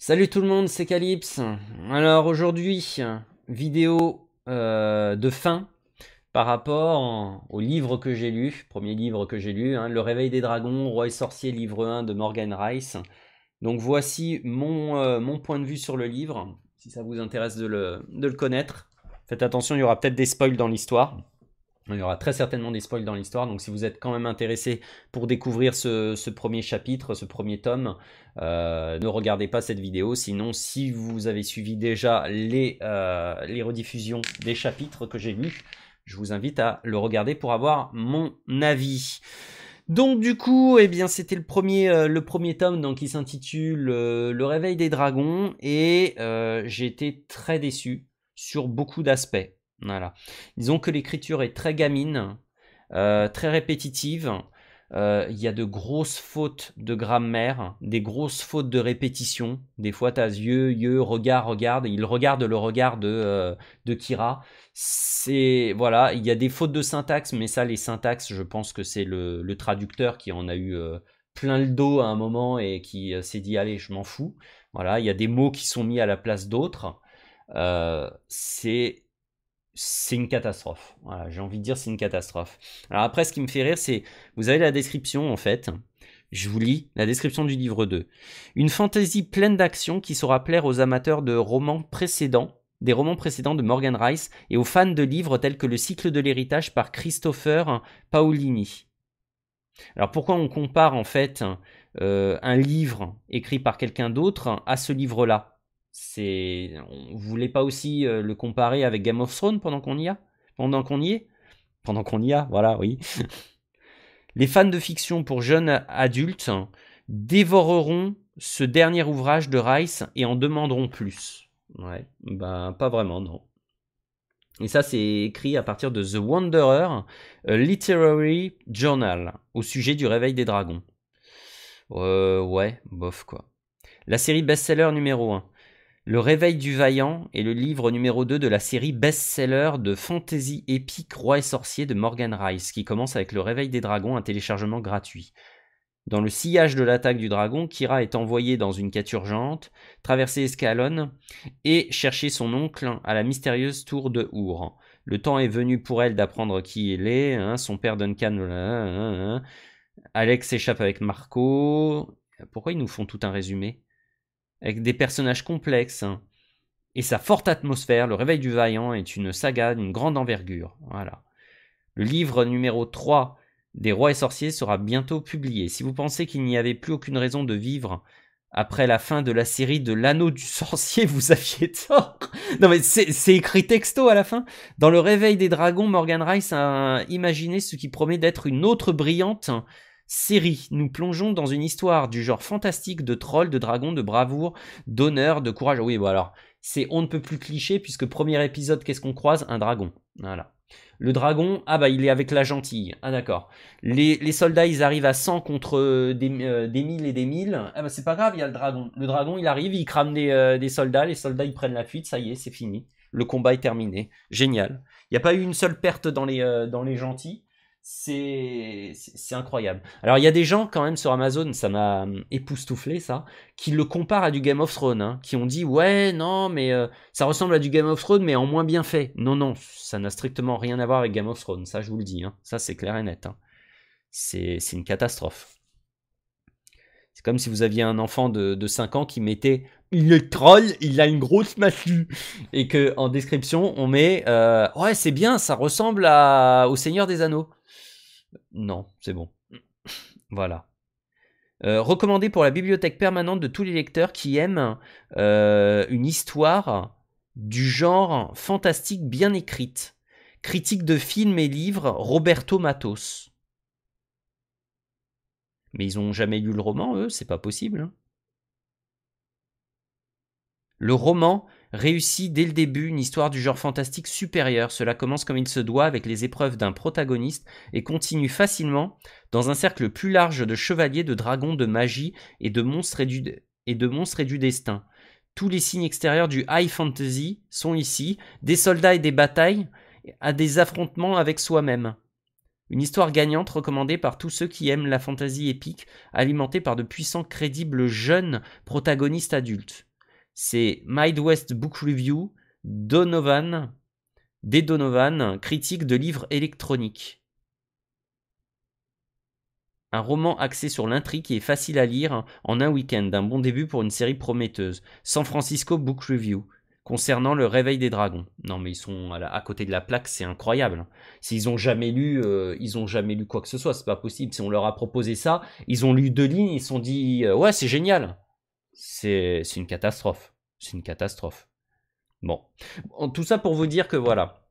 Salut tout le monde, c'est Calypse. Alors aujourd'hui, vidéo euh, de fin par rapport au livre que j'ai lu, premier livre que j'ai lu, hein, Le Réveil des Dragons, Roi et Sorcier, livre 1 de Morgan Rice. Donc voici euh, mon, point de vue sur le livre, si ça vous intéresse de le, de le connaître. Faites attention, il y aura peut-être des spoils dans l'histoire. Il y aura très certainement des spoils dans l'histoire, donc si vous êtes quand même intéressé pour découvrir ce, premier chapitre, ce premier tome, euh, ne regardez pas cette vidéo. Sinon, si vous avez suivi déjà les, euh, rediffusions des chapitres que j'ai vus, je vous invite à le regarder pour avoir mon avis. Donc du coup, eh bien c'était le premier euh, le premier tome donc qui s'intitule Le réveil des dragons et j'ai été très déçu sur beaucoup d'aspects. Voilà. Disons que l'écriture est très gamine, euh, très répétitive. Euh, il y a de grosses fautes de grammaire, des grosses fautes de répétition. Des fois, t'as yeux, yeux, regard, regarde. Il regarde le regard de, euh, de Kira. C'est voilà, il y a des fautes de syntaxe, mais ça, les syntaxes, je pense que c'est le, le, traducteur qui en a eu euh, plein le dos à un moment et qui s'est dit allez, je m'en fous. Voilà, il y a des mots qui sont mis à la place d'autres. c'est c'est une catastrophe. j'ai envie de dire c'est une catastrophe. Alors après, ce qui me fait rire, c'est, vous avez la description en fait, je vous lis la description du livre 2. Une fantaisie pleine d'action qui saura plaire aux amateurs de romans précédents, des romans précédents de Morgan Rice et aux fans de livres tels que Le cycle de l'héritage par Christopher Paolini. Alors pourquoi on compare en fait euh, un livre écrit par quelqu'un d'autre à ce livre-là c'est, on voulait pas aussi euh, le comparer avec Game of Thrones pendant qu'on y a, pendant qu'on y est, pendant qu'on y a, voilà, oui. Les fans de fiction pour jeunes adultes dévoreront ce dernier ouvrage de Rice et en demanderont plus. Ouais, ben pas vraiment, non. Et ça, c'est écrit à partir de The Wanderer, Literary Journal, au sujet du réveil des dragons. Euh, ouais, bof quoi. La série best-seller numéro 1. Le Réveil du Vaillant est le livre numéro 2 de la série best-seller de fantasy épique Roi et Sorcier de Morgan Rice, qui commence avec Le Réveil des Dragons, un téléchargement gratuit. Dans le sillage de l'attaque du dragon, Kira est envoyée dans une quête urgente, traverser Escalon et chercher son oncle à la mystérieuse tour de Our. Le temps est venu pour elle d'apprendre qui il est, hein, son père Duncan. Euh, euh, euh, Alex échappe avec Marco. Pourquoi ils nous font tout un résumé avec des personnages complexes hein. et sa forte atmosphère. Le Réveil du Vaillant est une saga d'une grande envergure. Voilà. Le livre numéro 3 des Rois et Sorciers sera bientôt publié. Si vous pensez qu'il n'y avait plus aucune raison de vivre après la fin de la série de l'anneau du sorcier, vous aviez tort. Non mais c'est écrit texto à la fin. Dans le réveil des dragons, Morgan Rice a imaginé ce qui promet d'être une autre brillante série, nous plongeons dans une histoire du genre fantastique de trolls, de dragons, de bravoure, d'honneur, de courage. Oui, bon alors, c'est on ne peut plus cliché puisque premier épisode, qu'est-ce qu'on croise Un dragon. Voilà. Le dragon, ah bah il est avec la gentille. Ah d'accord. Les, soldats, ils arrivent à 100 contre euh, euh, des, mille et des mille. Ah bah c'est pas grave, il y a le dragon. Le dragon, il arrive, il crame des, euh, des soldats, les soldats, ils prennent la fuite, ça y est, c'est fini. Le combat est terminé. Génial. Il n'y a pas eu une seule perte dans les, dans les gentils c'est incroyable. Alors il y a des gens quand même sur Amazon, ça m'a hum, époustouflé ça, qui le comparent à du Game of Thrones, hein, qui ont dit ouais non mais euh, ça ressemble à du Game of Thrones mais en moins bien fait. Non non, ça n'a strictement rien à voir avec Game of Thrones, ça je vous le dis, hein. ça c'est clair et net. Hein. C'est une catastrophe. C'est comme si vous aviez un enfant de, 5 ans qui mettait il est troll, il a une grosse massue. Et que en description, on met euh, Ouais, c'est bien, ça ressemble à, au Seigneur des Anneaux. Non, c'est bon. Mm. voilà. Euh, recommandé pour la bibliothèque permanente de tous les lecteurs qui aiment euh, une histoire du genre fantastique bien écrite. Critique de films et livres, Roberto Matos. Mais ils n'ont jamais lu le roman, eux, c'est pas possible. Hein. Le roman réussit dès le début une histoire du genre fantastique supérieur. Cela commence comme il se doit avec les épreuves d'un protagoniste et continue facilement dans un cercle plus large de chevaliers, de dragons, de magie et de monstres et du, de monstres et du destin. Tous les signes extérieurs du high fantasy sont ici, des soldats et des batailles, à des affrontements avec soi-même. Une histoire gagnante recommandée par tous ceux qui aiment la fantasy épique, alimentée par de puissants crédibles jeunes protagonistes adultes c'est Midwest Book Review, Donovan, des Donovan, critique de livres électroniques. Un roman axé sur l'intrigue qui est facile à lire en un week-end, un bon début pour une série prometteuse. San Francisco Book Review, concernant le réveil des dragons. Non mais ils sont à, côté de la plaque, c'est incroyable. S'ils ont jamais lu, euh, ils ont jamais lu quoi que ce soit, c'est pas possible. Si on leur a proposé ça, ils ont lu deux lignes, ils se sont dit euh, ouais c'est génial c'est une catastrophe. C'est une catastrophe. Bon, tout ça pour vous dire que voilà.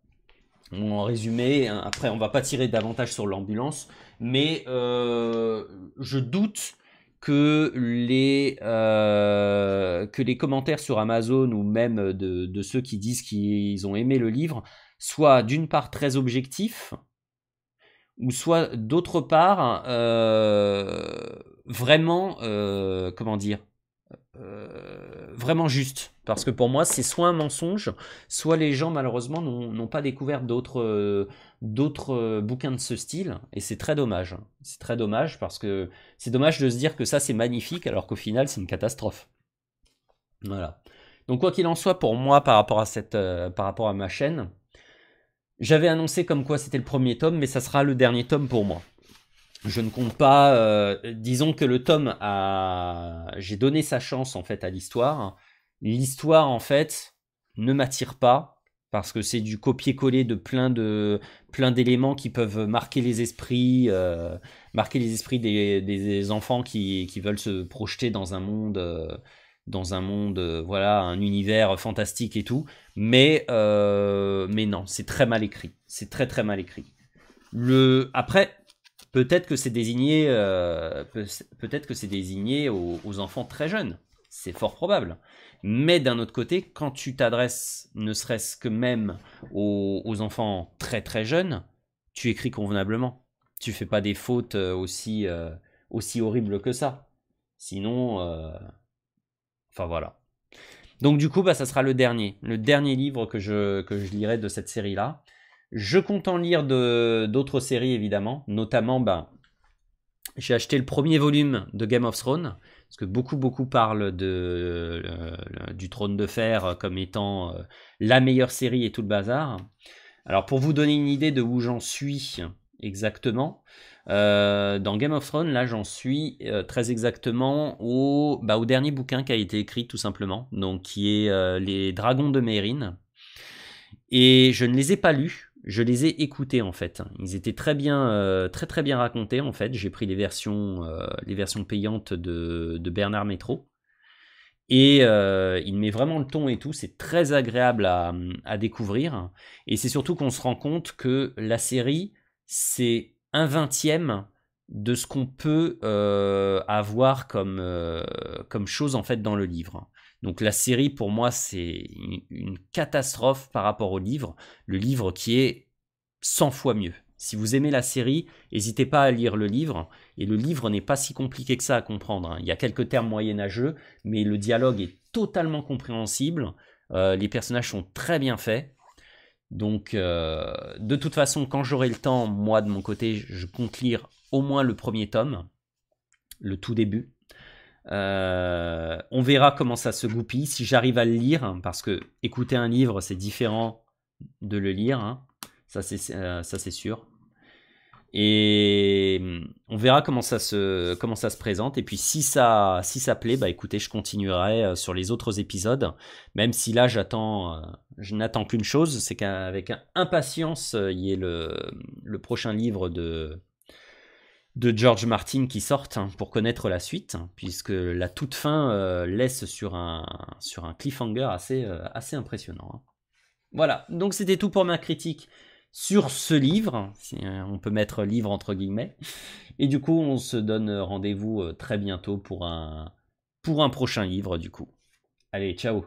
En résumé, hein, après on va pas tirer davantage sur l'ambulance, mais euh, je doute que les, euh, que les commentaires sur Amazon ou même de, ceux qui disent qu'ils ont aimé le livre soient d'une part très objectifs, ou soit d'autre part euh, vraiment, comment dire, euh, vraiment juste. Parce que pour moi, c'est soit un mensonge, soit les gens, malheureusement, n'ont pas découvert d'autres euh, euh, bouquins de ce style. Et c'est très dommage. C'est très dommage parce que c'est dommage de se dire que ça, c'est magnifique, alors qu'au final, c'est une catastrophe. Voilà. Donc, quoi qu'il en soit, pour moi, par rapport à, cette, par rapport à ma chaîne, j'avais annoncé comme quoi c'était le premier tome, mais ça sera le dernier tome pour moi je ne compte pas. Euh, disons que le tome a. J'ai donné sa chance en fait à l'histoire. L'histoire en fait ne m'attire pas parce que c'est du copier-coller de plein de plein d'éléments qui peuvent marquer les esprits, euh, marquer les esprits des, enfants qui, veulent se projeter dans un monde. Euh, dans un monde, voilà, un univers fantastique et tout, mais mais non, c'est très mal écrit, c'est très très mal écrit. Le après, Peut-être que c'est désigné, euh, peut-être que c'est désigné aux, enfants très jeunes. C'est fort probable. Mais d'un autre côté, quand tu t'adresses, ne serait-ce que même aux, enfants très très jeunes, tu écris convenablement. Tu fais pas des fautes euh, aussi euh, aussi horribles que ça. Sinon, enfin voilà. Donc du coup, bah, ça sera le dernier, le dernier livre que je lirai de cette série-là. Je compte en lire d'autres séries, évidemment, notamment, ben, j'ai acheté le premier volume de Game of Thrones, parce que beaucoup, beaucoup parlent de, euh, du Trône de Fer comme étant euh, la meilleure série et tout le bazar. Alors, pour vous donner une idée de où j'en suis exactement, euh, dans Game of Thrones, là, j'en suis très exactement au, bah, au dernier bouquin qui a été écrit, tout simplement, donc qui est Les Dragons de Mérine. Et je ne les ai pas lus, je les ai écoutés en fait. Ils étaient très bien, euh, très très bien racontés en fait. J'ai pris les versions, euh, les versions payantes de, Bernard Métro. Et euh, il met vraiment le ton et tout, c'est très agréable à, découvrir. Et c'est surtout qu'on se rend compte que la série, c'est un vingtième de ce qu'on peut avoir comme, comme chose en fait dans le livre. Donc la série, pour moi, c'est une catastrophe par rapport au livre. Le livre qui est 100 fois mieux. Si vous aimez la série, n'hésitez pas à lire le livre. Et le livre n'est pas si compliqué que ça à comprendre. Hein. Il y a quelques termes moyenâgeux, mais le dialogue est totalement compréhensible. Euh, les personnages sont très bien faits. Donc, euh, de toute façon, quand j'aurai le temps, moi, de mon côté, je compte lire au moins le premier tome, le tout début. Euh, on verra comment ça se goupille, si j'arrive à le lire, hein, parce que écouter un livre, c'est différent de le lire, hein, euh, ça c'est sûr. Et hum, on verra comment ça se, comment ça se présente. Et puis si ça, si ça plaît, bah écoutez, je continuerai euh, sur les autres épisodes. Même si là, j'attends, je n'attends qu'une chose, c'est qu'avec impatience, il y ait le prochain livre de, de George Martin qui sortent hein, pour connaître la suite, hein, puisque la toute fin euh, laisse sur un, sur un cliffhanger assez, euh, assez impressionnant. Hein. Voilà, donc c'était tout pour ma critique sur ce livre, si euh, on peut mettre livre entre guillemets. Et du coup, on se donne rendez-vous très bientôt pour un, pour un prochain livre, du coup. Allez, ciao